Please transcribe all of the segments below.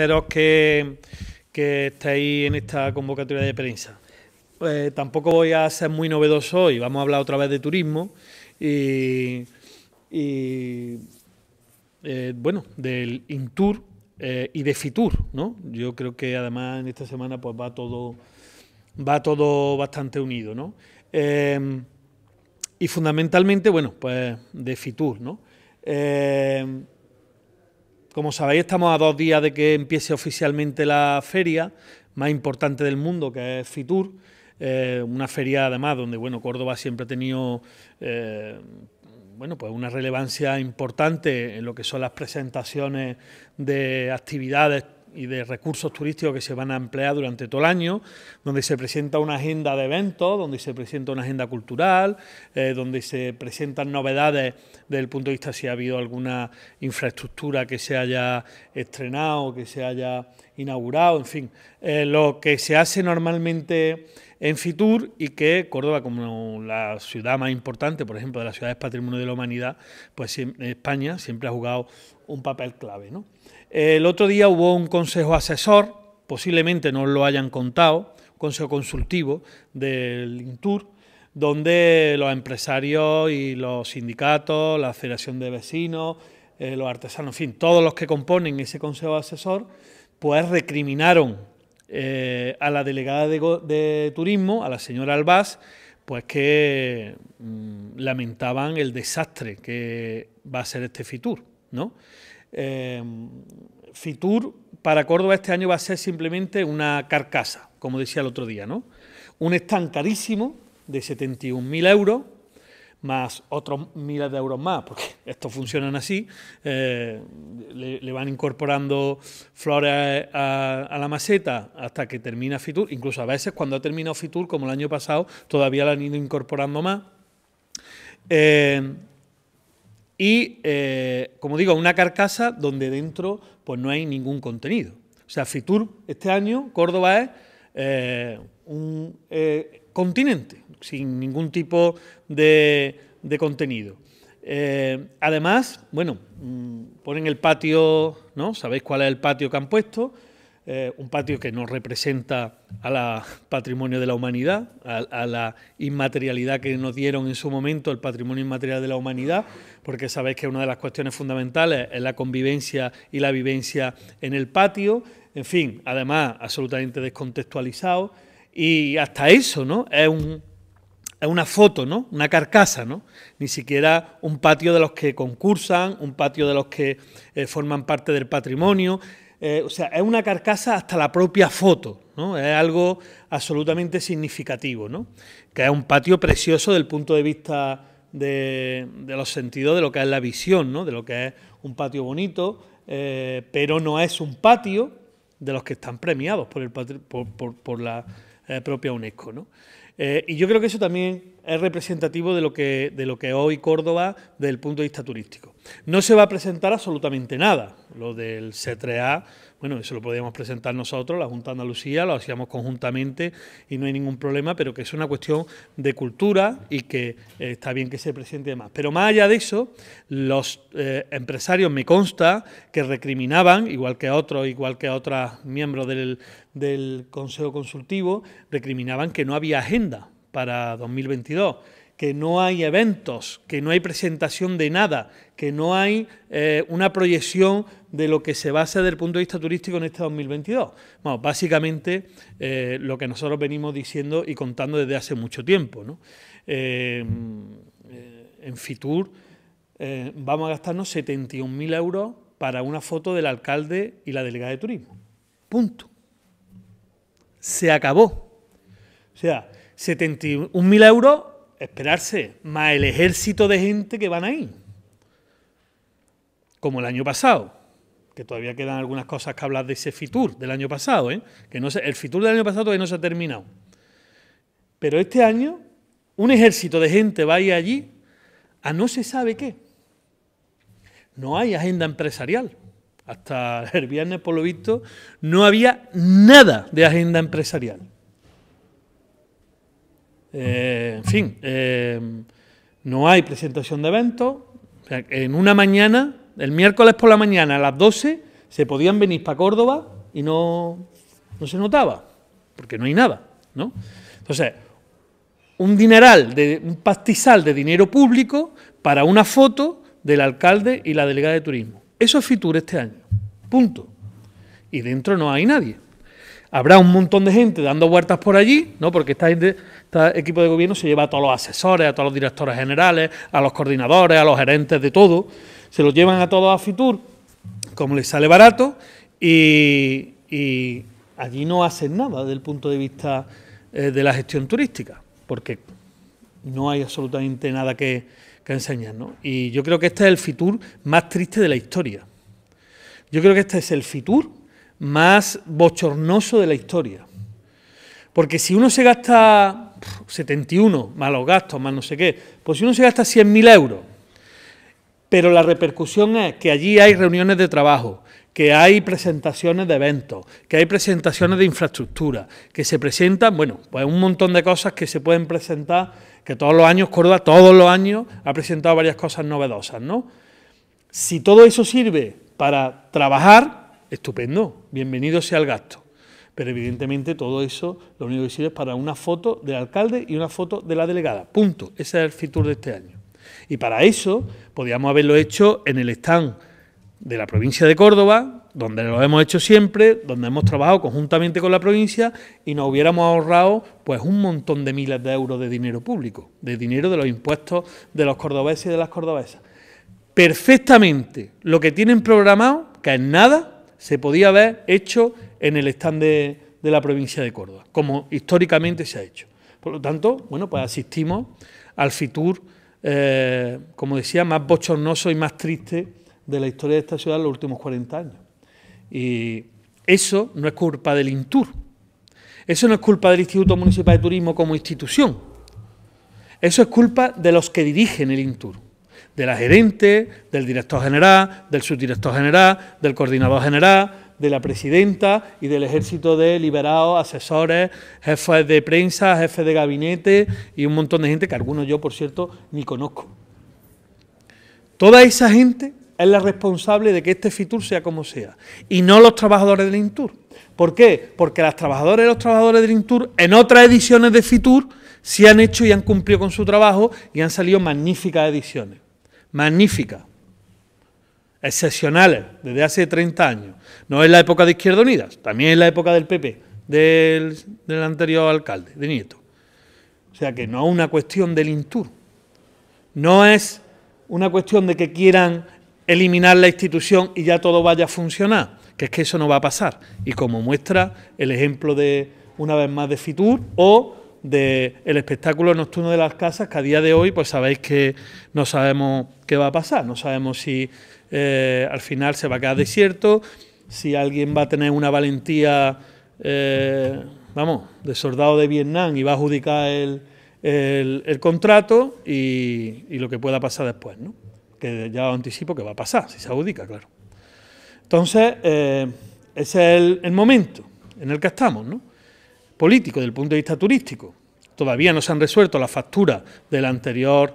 Espero que, que estéis en esta convocatoria de prensa. Pues tampoco voy a ser muy novedoso hoy, vamos a hablar otra vez de turismo y, eh, bueno, del Intur eh, y de Fitur, ¿no? Yo creo que además en esta semana pues va todo, va todo bastante unido, ¿no? Em, y fundamentalmente, bueno, pues de Fitur, ¿no? Em, como sabéis, estamos a dos días de que empiece oficialmente la feria más importante del mundo, que es Fitur, eh, una feria además donde bueno, Córdoba siempre ha tenido eh, bueno, pues una relevancia importante en lo que son las presentaciones de actividades y de recursos turísticos que se van a emplear durante todo el año, donde se presenta una agenda de eventos, donde se presenta una agenda cultural, eh, donde se presentan novedades desde el punto de vista si ha habido alguna infraestructura que se haya estrenado, que se haya inaugurado, en fin, eh, lo que se hace normalmente en Fitur y que Córdoba, como la ciudad más importante, por ejemplo, de las ciudades patrimonio de la humanidad, pues en España siempre ha jugado un papel clave, ¿no? El otro día hubo un consejo asesor, posiblemente no lo hayan contado, consejo consultivo del INTUR, donde los empresarios y los sindicatos, la Federación de Vecinos, eh, los artesanos, en fin, todos los que componen ese consejo asesor, pues recriminaron eh, a la delegada de, turismo, a la señora Albaz, pues que mm, lamentaban el desastre que va a ser este FITUR, ¿no? Em, Fitur para Córdoba este año va a ser simplemente una carcasa, como decía el otro día, ¿no? Un stand carísimo de 71.000 euros, más otros miles de euros más, porque estos funcionan así, eh, le, van incorporando flores a, la maceta hasta que termina Fitur, incluso a veces cuando ha terminado Fitur, como el año pasado, todavía la han ido incorporando más. Eh, y, eh, como digo, una carcasa donde dentro pues, no hay ningún contenido. O sea, Fitur este año, Córdoba es eh, un eh, continente, sin ningún tipo de, de contenido. además, bueno, mm, ponen el patio, ¿no? Sabéis cuál es el patio que han puesto, eh, un patio que nos representa a la patrimonio de la humanidad, a, la inmaterialidad que nos dieron en su momento, el patrimonio inmaterial de la humanidad, porque sabéis que una de las cuestiones fundamentales es la convivencia y la vivencia en el patio, en fin, además absolutamente descontextualizado, y hasta eso, ¿no? Es una foto, ¿no? Una carcasa, ¿no? Ni siquiera un patio de los que concursan, un patio de los que eh, forman parte del patrimonio. Eh, o sea, es una carcasa hasta la propia foto, ¿no? Es algo absolutamente significativo, ¿no? Que es un patio precioso del punto de vista de, los sentidos, de lo que es la visión, ¿no? De lo que es un patio bonito, eh, pero no es un patio de los que están premiados por, por, la eh, propia UNESCO, ¿no? y yo creo que eso también es representativo de lo, que, de lo que hoy Córdoba desde el punto de vista turístico. No se va a presentar absolutamente nada, lo del C3A, bueno, eso lo podíamos presentar nosotros, la Junta de Andalucía, lo hacíamos conjuntamente y no hay ningún problema, pero que es una cuestión de cultura y que eh, está bien que se presente más. Pero más allá de eso, los eh, empresarios me consta que recriminaban, igual que a otros, igual que a otros miembros del, del Consejo Consultivo, recriminaban que no había agenda para 2022 que no hay eventos, que no hay presentación de nada, que no hay eh, una proyección de lo que se va a hacer desde el punto de vista turístico en este 2022. Bueno, básicamente eh, lo que nosotros venimos diciendo y contando desde hace mucho tiempo. Eh, en Fitur vamos a gastarnos 71.000 euros para una foto del alcalde y la delegada de turismo. Punto. Se acabó. O sea, 71.000 euros esperarse, más el ejército de gente que van ahí. Como el año pasado, que todavía quedan algunas cosas que hablar de ese Fitur del año pasado, ¿eh? que no el Fitur del año pasado todavía no se ha terminado. Pero este año, un ejército de gente va a ir allí a no se sabe qué. No hay agenda empresarial. Hasta el viernes, por lo visto, no había nada de agenda empresarial. Eh, en fin, eh, no hay presentación de eventos. en una mañana, el miércoles por la mañana a las 12, se podían venir para Córdoba y no, no se notaba, porque no hay nada. ¿no? Entonces, un dineral, un pastizal de dinero público para una foto del alcalde y la delegada de turismo. Eso es Fitur este año. Punto. Y dentro no hay nadie. Habrá un montón de gente dando vueltas por allí, ¿no? Porque esta gente este equipo de gobierno se lleva a todos los asesores, a todos los directores generales, a los coordinadores, a los gerentes de todo, se los llevan a todos a Fitur, como les sale barato, y, allí no hacen nada desde punto de vista eh, de la gestión turística, porque no hay absolutamente nada que, que enseñar. ¿no? Y yo creo que este es el Fitur más triste de la historia. Yo creo que este es el Fitur más bochornoso de la historia. Porque si uno se gasta 71, más los gastos, más no sé qué. Pues si uno se gasta 100.000 euros, pero la repercusión es que allí hay reuniones de trabajo, que hay presentaciones de eventos, que hay presentaciones de infraestructura, que se presentan, bueno, pues un montón de cosas que se pueden presentar, que todos los años, Córdoba todos los años ha presentado varias cosas novedosas, ¿no? Si todo eso sirve para trabajar, estupendo, bienvenido sea el gasto. Pero evidentemente todo eso lo único que sirve es para una foto del alcalde y una foto de la delegada. Punto. Ese es el Fitur de este año. Y para eso podíamos haberlo hecho en el stand de la provincia de Córdoba, donde lo hemos hecho siempre, donde hemos trabajado conjuntamente con la provincia y nos hubiéramos ahorrado pues un montón de miles de euros de dinero público, de dinero de los impuestos de los cordobeses y de las cordobesas. Perfectamente lo que tienen programado, que es nada, se podía haber hecho en el stand de, la provincia de Córdoba, como históricamente se ha hecho. Por lo tanto, bueno, pues asistimos al Fitur, eh, como decía, más bochornoso y más triste de la historia de esta ciudad en los últimos 40 años. Y eso no es culpa del Intur, eso no es culpa del Instituto Municipal de Turismo como institución, eso es culpa de los que dirigen el Intur de la gerente, del director general, del subdirector general, del coordinador general, de la presidenta y del ejército de liberados, asesores, jefes de prensa, jefes de gabinete y un montón de gente que algunos yo, por cierto, ni conozco. Toda esa gente es la responsable de que este FITUR sea como sea y no los trabajadores del INTUR. ¿Por qué? Porque las trabajadoras y los trabajadores del INTUR en otras ediciones de FITUR se han hecho y han cumplido con su trabajo y han salido magníficas ediciones. Magnífica, excepcionales, desde hace 30 años. No es la época de Izquierda Unida, también es la época del PP, del, anterior alcalde, de Nieto. O sea que no es una cuestión del Intur, no es una cuestión de que quieran eliminar la institución y ya todo vaya a funcionar, que es que eso no va a pasar. Y como muestra el ejemplo de, una vez más, de Fitur o del espectáculo nocturno de las casas, que a día de hoy, pues sabéis que no sabemos qué va a pasar, no sabemos si eh, al final se va a quedar desierto, si alguien va a tener una valentía, eh, vamos, de soldado de Vietnam y va a adjudicar el, contrato y, lo que pueda pasar después, ¿no? Que ya anticipo que va a pasar, si se adjudica, claro. Entonces, eh, ese es el, momento en el que estamos, ¿no? político, del punto de vista turístico. Todavía no se han resuelto las facturas del anterior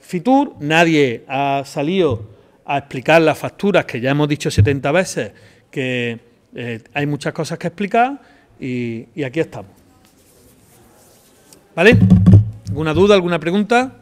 FITUR, nadie ha salido a explicar las facturas que ya hemos dicho 70 veces, que eh, hay muchas cosas que explicar y, y aquí estamos. ¿Vale? ¿Alguna duda, alguna pregunta?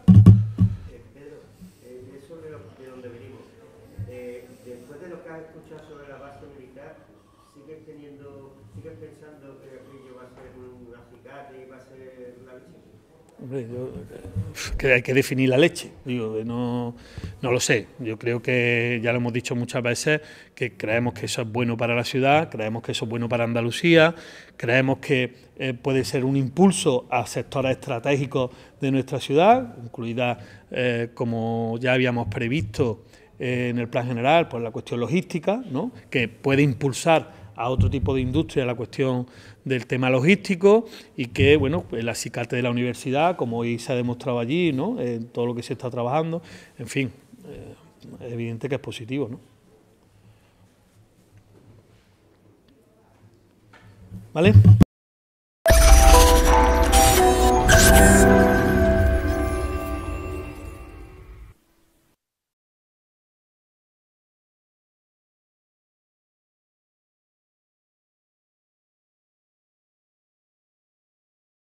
hay que definir la leche. no, lo sé. Yo creo que ya lo hemos dicho muchas veces, que creemos que eso es bueno para la ciudad, creemos que eso es bueno para Andalucía, creemos que eh, puede ser un impulso a sectores estratégicos de nuestra ciudad, incluida, eh, como ya habíamos previsto eh, en el plan general, por pues la cuestión logística, ¿no? que puede impulsar a otro tipo de industria la cuestión del tema logístico y que, bueno, pues, el acicate de la universidad, como hoy se ha demostrado allí, ¿no? En todo lo que se está trabajando, en fin, eh, es evidente que es positivo, ¿no? ¿Vale?